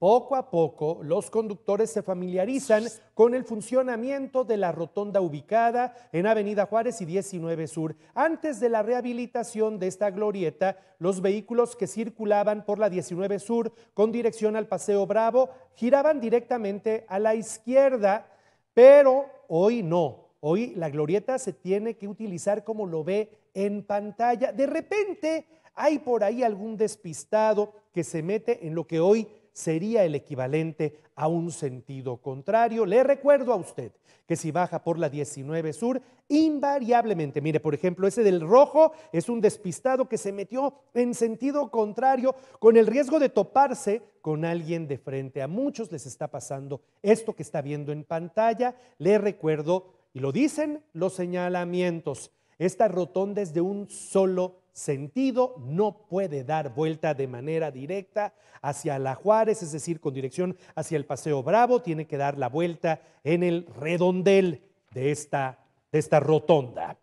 Poco a poco, los conductores se familiarizan con el funcionamiento de la rotonda ubicada en Avenida Juárez y 19 Sur. Antes de la rehabilitación de esta glorieta, los vehículos que circulaban por la 19 Sur con dirección al Paseo Bravo giraban directamente a la izquierda, pero hoy no. Hoy la glorieta se tiene que utilizar como lo ve en pantalla. De repente hay por ahí algún despistado que se mete en lo que hoy sería el equivalente a un sentido contrario. Le recuerdo a usted que si baja por la 19 Sur, invariablemente, mire, por ejemplo, ese del rojo es un despistado que se metió en sentido contrario con el riesgo de toparse con alguien de frente. A muchos les está pasando esto que está viendo en pantalla. Le recuerdo, y lo dicen los señalamientos, esta rotonda es de un solo sentido no puede dar vuelta de manera directa hacia la Juárez, es decir, con dirección hacia el Paseo Bravo, tiene que dar la vuelta en el redondel de esta, de esta rotonda.